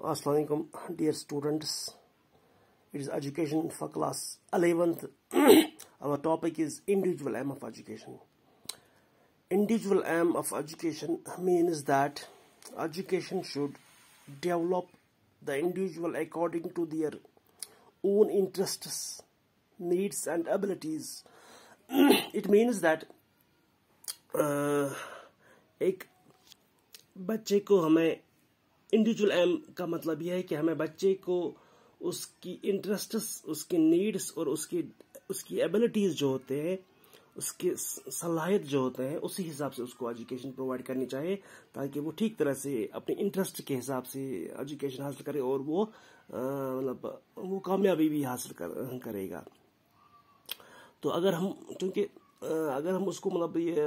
Assalamualaikum dear students it is education for class 11th our topic is individual aim of education individual aim of education means that education should develop the individual according to their own interests needs and abilities it means that uh, एक बच्चे को हमें individual M का मतलब यह है कि हमें बच्चे को उसकी इंटरेस्ट्स उसकी नीड्स और उसकी उसकी एबिलिटीज़ जो होते हैं उसके सलाहियत जो होते हैं उसी हिसाब से उसको एजुकेशन प्रोवाइड करनी चाहिए ताकि वो ठीक तरह से अपने इंटरेस्ट के हिसाब से एजुकेशन हासिल करे और वो मतलब वो कामयाबी भी हासिल कर, करेगा तो अगर हम क्योंकि अगर हम उसको मतलब ये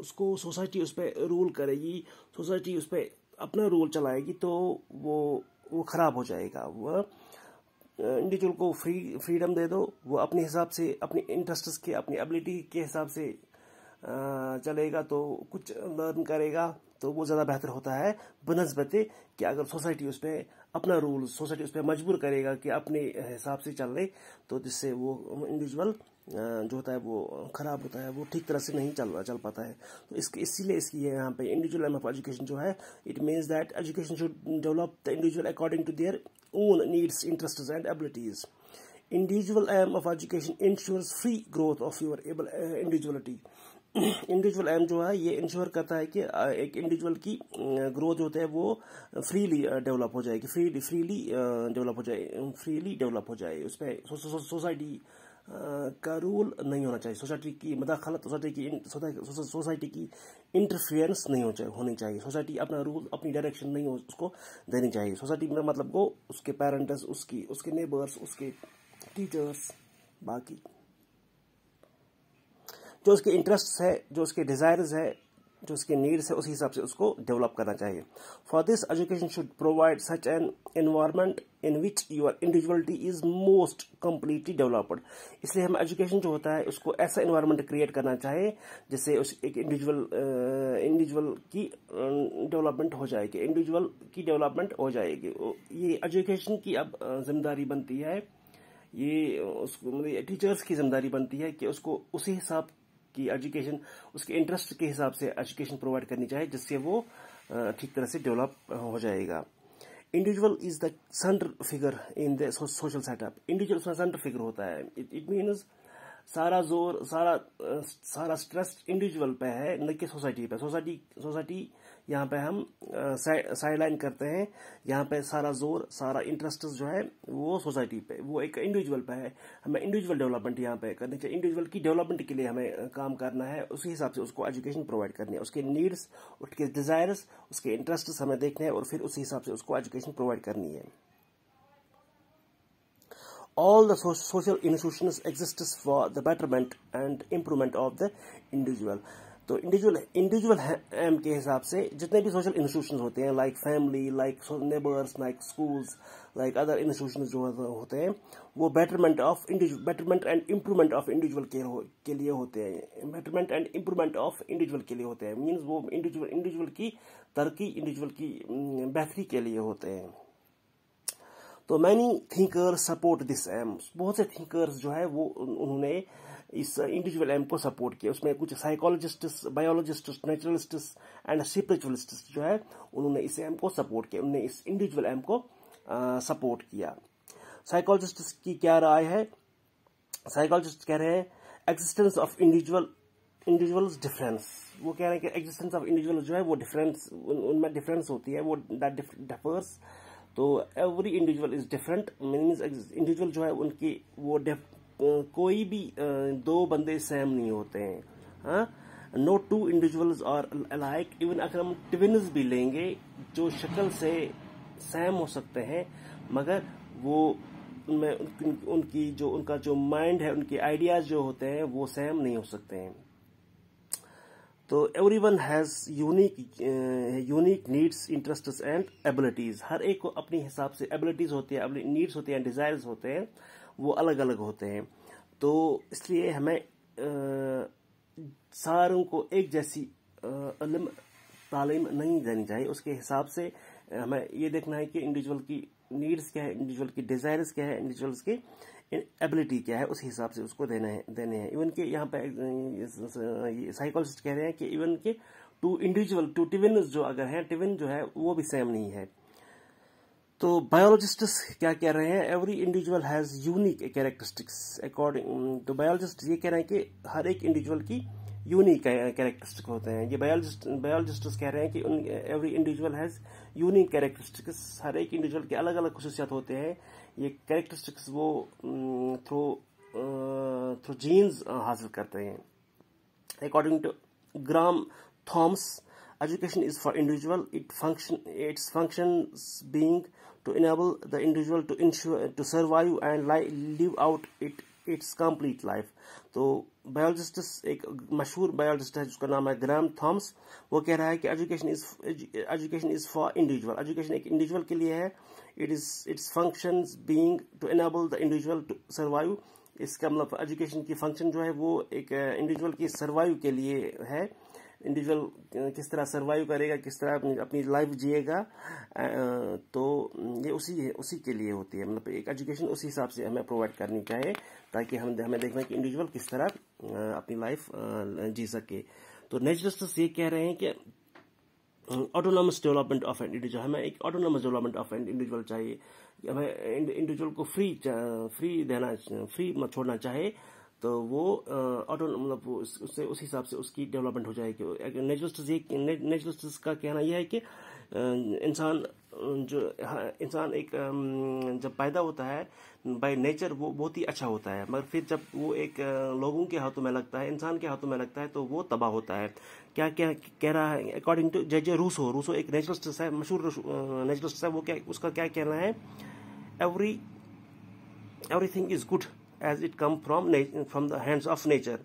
उसको सोसाइटी उस पर रूल करेगी सोसाइटी उस पर अपना रोल चलाएगी तो वो वो ख़राब हो जाएगा वह इंडिविजुअल को फ्री फ्रीडम दे दो वो अपने हिसाब से अपने इंटरेस्ट के अपनी एबिलिटी के हिसाब से चलेगा तो कुछ लर्न करेगा तो वो ज़्यादा बेहतर होता है बनस्बत कि अगर सोसाइटी उस पर अपना रूल सोसाइटी उस पर मजबूर करेगा कि अपने हिसाब से चल रहे तो जिससे वो इंडिविजुअल जो होता है वो ख़राब होता है वो ठीक तरह से नहीं चल चल पाता है तो इसके इसीलिए इसकी है यहाँ पे इंडिविजुअल एम ऑफ एजुकेशन जो है it means that education should develop the individual according to their own needs interest and abilities individual aim of education ensure free growth of your able individuality individual aim जो है ये ensure करता है कि एक individual की growth होता है वो फ्रीली डेवलप हो जाएगी फ्रीली फ्रीली डेवलप हो जाए फ्रीली डेवलप हो जाए पर सोसाइटी का रोल नहीं होना चाहिए सोसाइटी की मदाखलत सोसाइटी की सोसाइटी की इंटरफेरेंस नहीं हो चाहिए होनी चाहिए सोसाइटी अपना रूल अपनी डायरेक्शन नहीं हो उसको देनी चाहिए सोसाइटी में मतलब वो उसके पेरेंट्स उसकी उसके नेबर्स उसके टीचर्स बाकी जो उसके इंटरेस्ट है जो उसके डिज़ायर्स है जो उसकी नीड्स है उस हिसाब से उसको डेवलप करना चाहिए for this education should provide such an environment in which your individuality is most completely developed इसलिए हम एजुकेशन जो होता है उसको ऐसा इन्वायरमेंट क्रिएट करना चाहिए जिससे उस एक इंडिविजुअल इंडिविजुअल की डेवलपमेंट हो जाएगी इंडिविजुअल की डेवलपमेंट हो जाएगी ये एजुकेशन की अब जिम्मेदारी बनती है ये उसको मतलब टीचर्स की जिम्मेदारी बनती है कि उसको उसी हिसाब उसकी एजुकेशन उसके इंटरेस्ट के हिसाब से एजुकेशन प्रोवाइड करनी चाहिए जिससे वो ठीक तरह से डेवलप हो जाएगा individual is the centre figure in the social setup individual centre figure होता है इट मीन्स सारा जोर सारा सारा स्ट्रेस इंडिविजुअल पे है न कि सोसाइटी पे सोसाइटी सोसाइटी यहाँ पे हम साइड लाइन करते हैं यहाँ पे सारा जोर सारा इंटरेस्ट जो है वो सोसाइटी पे वो एक इंडिविजुअल पे है हमें इंडिविजुअल डेवलपमेंट यहाँ पे करनी चाहिए इंडिविजुअल की डेवलपमेंट के लिए हमें काम करना है उसी हिसाब से उसको एजुकेशन प्रोवाइड करनी है उसके नीड्स उसके डिजायर्स उसके इंटरेस्ट हमें देखने हैं और फिर उसी हिसाब से उसको एजुकेशन प्रोवाइड करनी है all the social institutions exists for the betterment and improvement of the individual तो इंडिविजुअल इंडिविजुअल एम के हिसाब से जितने भी सोशल इंस्टीट्यूशन होते हैं like family like neighbours like schools like other institution जो होते हैं वो betterment of individual betterment and improvement of individual के, के लिए होते हैं betterment and improvement of individual के लिए होते हैं मीन्स वो इंडिविजुअल इंडिविजुअल की तरक्की इंडिविजुअल की बेहतरी के लिए होते हैं तो many thinkers support this aim बहुत से थिंकर्स जो है वो उन्होंने इस इंडिविजुअल एम को सपोर्ट किया उसमें कुछ psychologist biologist naturalist and spiritualist जो है उन्होंने इस एम को सपोर्ट किया उन्होंने इस इंडिविजुअल एम को सपोर्ट किया साइकोलॉजिस्ट की क्या राय है साइकोलॉजिस्ट कह रहे हैं existence of individual individual difference वो कह रहे हैं कि एग्जिस्टेंस ऑफ इंडिविजुअल जो है वो डिफरेंस उनमें डिफरेंस होती है वो दैट डिफर्स तो every individual is different means individual जो है उनकी वो कोई भी दो बंदे सेम नहीं होते हैं हाँ no two individuals are alike even अगर हम ट्विन्स भी लेंगे जो शक्ल से सेम हो सकते हैं मगर वो उनकी जो उनका जो माइंड है उनके आइडियाज जो होते हैं वो सेम नहीं हो सकते हैं तो every one has unique unique needs interest and abilities हर एक को अपने हिसाब से एबिलिटीज़ होती है अपनी नीड्स होती हैं डिज़ायर्स होते हैं वो अलग अलग होते हैं तो इसलिए हमें uh, सारों को एक जैसी uh, तालीम नहीं देनी चाहिए उसके हिसाब से uh, हमें ये देखना है कि इंडिविजुअल की नीड्स क्या है इंडिविजुअल की डिजायर्स क्या है इंडिविजुअल्स की एबिलिटी क्या है उस हिसाब से उसको देना है देने हैं इवन के यहाँ पे साइकोलॉजिस्ट कह रहे हैं कि इवन के टू इंडिविजुअल टू टिविन जो अगर है टिविन जो है वो भी सेम नहीं है तो बायोलॉजिस्ट क्या कह रहे हैं every individual has unique characteristics according तो बायोलॉजिस्ट ये कह रहे हैं कि हर एक इंडिविजुअल की यूनिक कैरेक्टरिस्टिक होते हैं ये बायोलॉजिस्ट बायोलॉजिस्ट कह रहे हैं कि every individual has unique characteristic हर एक इंडिविजुअल के अलग अलग खसूसियात होते हैं ये कैरेक्टरिस्टिक्स वो थ्रू थ्रू जीन्स हासिल करते हैं according to Graham Thomson education is for individual it function its function being to enable the individual to ensure to survive and live out it its complete life तो biologist एक मशहूर biologist है जिसका नाम है ग्राम थॉम्स वो कह रहा है कि education is education is for individual education एक इंडिविजुअल के लिए है it is its function being to enable the individual to survive इसका मतलब एजुकेशन की फंक्शन जो है वो एक इंडिविजुअल uh, की सर्वाइव के लिए है इंडिविजुअल uh, किस तरह सर्वाइव करेगा किस तरह अपनी, लाइफ जिएगा uh, तो ये उसी है उसी के लिए होती है मतलब एक एजुकेशन उसी हिसाब से हमें प्रोवाइड करनी चाहिए ताकि हम हमें देखना कि इंडिविजुअल किस तरह uh, अपनी लाइफ जी सके तो नेचुरलिस्ट ये कह रहे हैं कि autonomous development of an individual हमें एक autonomous development of an individual चाहिए हमें इंडिविजुअल को फ्री फ्री देना फ्री छोड़ना चाहिए तो वो ऑटो मतलब उससे उस हिसाब से उसकी डेवलपमेंट हो जाएगी नेचुरलिस्ट नेचुरलिस्ट का कहना यह है कि इंसान जो हाँ, इंसान एक जब पैदा होता है बाय नेचर वो बहुत ही अच्छा होता है मगर फिर जब वो एक लोगों के हाथों में लगता है इंसान के हाथों में लगता है तो वो तबाह होता है क्या क्या कह रहा है अकॉर्डिंग टू जज रूसो रूसो एक नेचुरलिस्ट है मशहूर नेचुरलिस्ट है वो क्या उसका क्या कहना है every everything is good as it come from from the hands of nature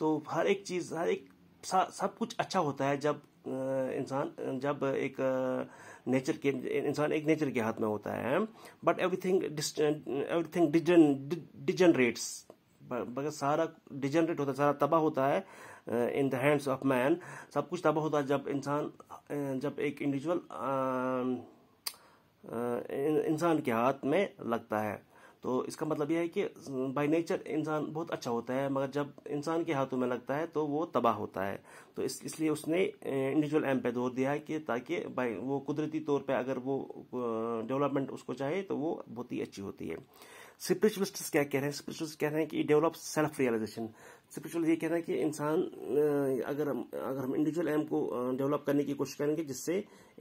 तो हर एक चीज़ हर एक सब कुछ अच्छा होता है जब इंसान जब एक नेचर के इंसान एक नेचर के हाथ में होता है बट एवरीथिंग एवरीथिंग डिजनरेट्स मगर सारा डिजनरेट होता है सारा तबाह होता है in the hands of man सब कुछ तबाह होता है जब इंसान जब एक इंडिविजुअल इंसान के हाथ में लगता है तो इसका मतलब यह है कि बाय नेचर इंसान बहुत अच्छा होता है मगर जब इंसान के हाथों में लगता है तो वो तबाह होता है तो इस इसलिए उसने इंडिविजुअल एम पे जोर दिया है कि ताकि बाय वो कुदरती तौर पे अगर वो डेवलपमेंट उसको चाहे तो वो बहुत ही अच्छी होती है स्पिरिचुअलिस्ट क्या कह रहे हैं स्पिरिचुअलिस्ट कह रहे हैं कि डेवलप सेल्फ रियलाइजेशन स्पिरिचुअल ये कहना है कि इंसान अगर अगर हम इंडिविजुअल एम को डेवलप करने की कोशिश करेंगे जिससे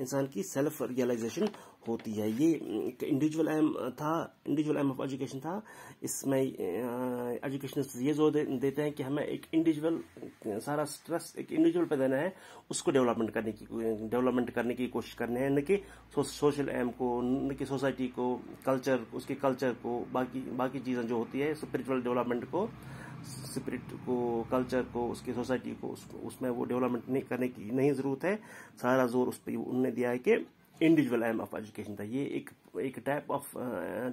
इंसान की सेल्फ रियलाइजेशन होती है ये इंडिविजुअल एम था इंडिविजुअल एम ऑफ एजुकेशन था इसमें एजुकेशन ये जोर दे, देते हैं कि हमें एक इंडिविजुअल सारा स्ट्रेस एक इंडिविजुअल पर देना है उसको डेवलपमेंट करने की डेवलपमेंट करने की कोशिश करनी है न कि सोशल एम को न कि सोसाइटी को कल्चर उसके कल्चर को बाकी बाकी चीज़ें जो होती है स्पिरिचुअल डेवलपमेंट को स्पिरिट को कल्चर को उसकी सोसाइटी को उसको उसमें वो डेवलपमेंट नहीं करने की नहीं ज़रूरत है सारा जोर उस पर उनने दिया है कि इंडिविजुअल एम ऑफ एजुकेशन था ये एक एक type of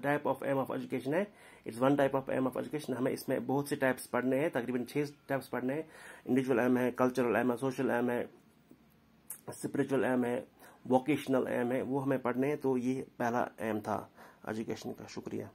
type of aim of education है it's one type of aim of education हमें इसमें बहुत से टाइप्स पढ़ने हैं तकरीबन छः टाइप्स पढ़ने हैं इंडिविजुअल एम है कल्चरल एम है सोशल एम है स्पिरिचुअल एम है वोकेशनल एम है वो हमें पढ़ने हैं तो ये पहला एम था एजुकेशन का शुक्रिया